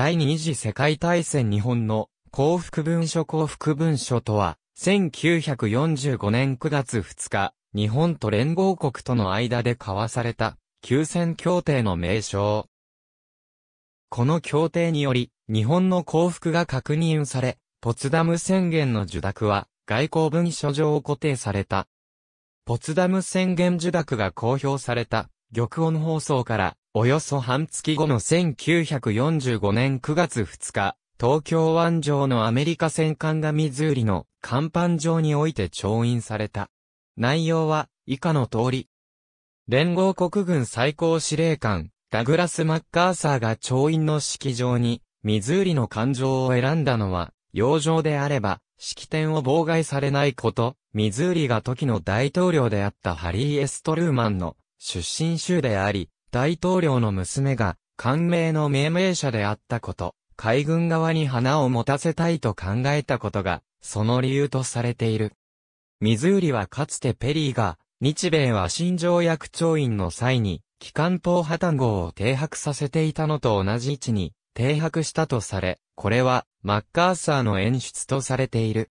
第二次世界大戦日本の幸福文書幸福文書とは、1945年9月2日、日本と連合国との間で交わされた、休戦協定の名称。この協定により、日本の幸福が確認され、ポツダム宣言の受諾は、外交文書上固定された。ポツダム宣言受諾が公表された、玉音放送からおよそ半月後の1945年9月2日、東京湾上のアメリカ戦艦がミズーリの甲板上において調印された。内容は以下の通り。連合国軍最高司令官、ダグラス・マッカーサーが調印の式場に、ミズーリの感情を選んだのは、洋上であれば、式典を妨害されないこと、ミズーリが時の大統領であったハリー・エストルーマンの出身州であり、大統領の娘が、官名の命名者であったこと、海軍側に花を持たせたいと考えたことが、その理由とされている。ミズーリはかつてペリーが、日米和親条約調印の際に、機関砲破綻号を停泊させていたのと同じ位置に、停泊したとされ、これは、マッカーサーの演出とされている。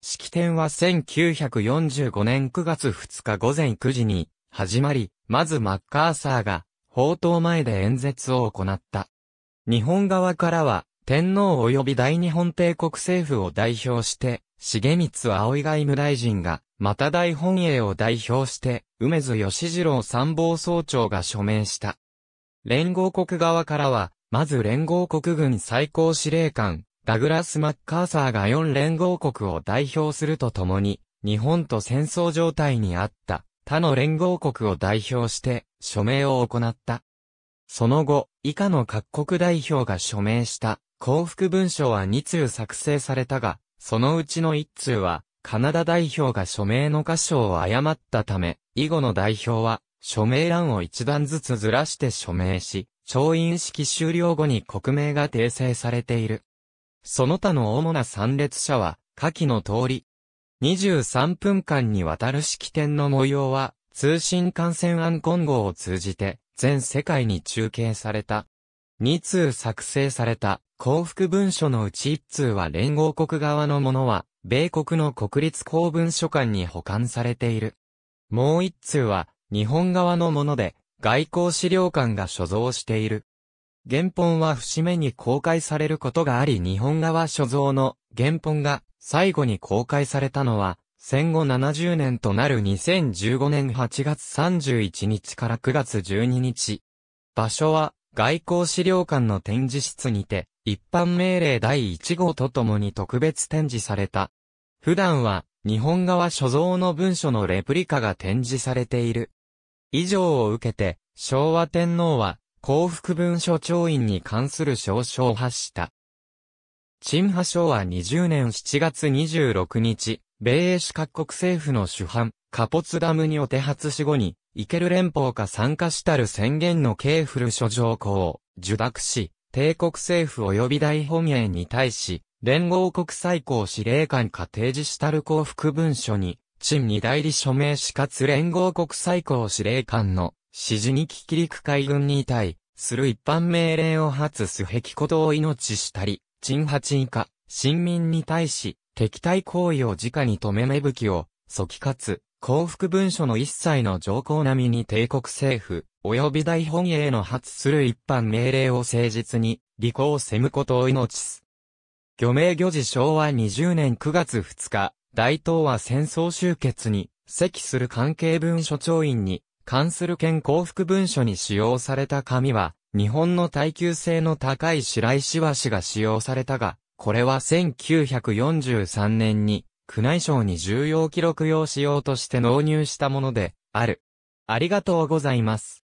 式典は1945年9月2日午前9時に、始まり、まずマッカーサーが、宝刀前で演説を行った。日本側からは、天皇及び大日本帝国政府を代表して、重光葵外務大臣が、また大本営を代表して、梅津義次郎参謀総長が署名した。連合国側からは、まず連合国軍最高司令官、ダグラス・マッカーサーが4連合国を代表するとともに、日本と戦争状態にあった他の連合国を代表して、署名を行った。その後、以下の各国代表が署名した幸福文書は2通作成されたが、そのうちの1通は、カナダ代表が署名の箇所を誤ったため、以後の代表は、署名欄を一段ずつずらして署名し、調印式終了後に国名が訂正されている。その他の主な参列者は、下記の通り、23分間にわたる式典の模様は、通信感染案今後を通じて全世界に中継された。2通作成された幸福文書のうち1通は連合国側のものは、米国の国立公文書館に保管されている。もう1通は、日本側のもので、外交資料館が所蔵している。原本は節目に公開されることがあり日本側所蔵の原本が最後に公開されたのは戦後70年となる2015年8月31日から9月12日。場所は、外交資料館の展示室にて、一般命令第1号とともに特別展示された。普段は、日本側所蔵の文書のレプリカが展示されている。以上を受けて、昭和天皇は、幸福文書調印に関する証書を発した。陳派昭和20年7月26日、米英主各国政府の主犯、カポツダムにお手発し後に、イケル連邦か参加したる宣言のケーフル諸条項を受諾し、帝国政府及び大本営に対し、連合国最高司令官か提示したる幸福文書に、陳に代理署名しかつ連合国最高司令官の指示に聞き陸海軍に対する一般命令を発すべきことを命したり、陳八以下、新民に対し、敵対行為を直に止め芽吹きを、即かつ、幸福文書の一切の条項並みに帝国政府、及び大本営の発する一般命令を誠実に、履行をせむことを命す。漁名漁事昭和20年9月2日、大東は戦争終結に、席する関係文書調印に、関する県幸福文書に使用された紙は、日本の耐久性の高い白石和紙が使用されたが、これは1943年に、宮内省に重要記録用仕様として納入したもので、ある。ありがとうございます。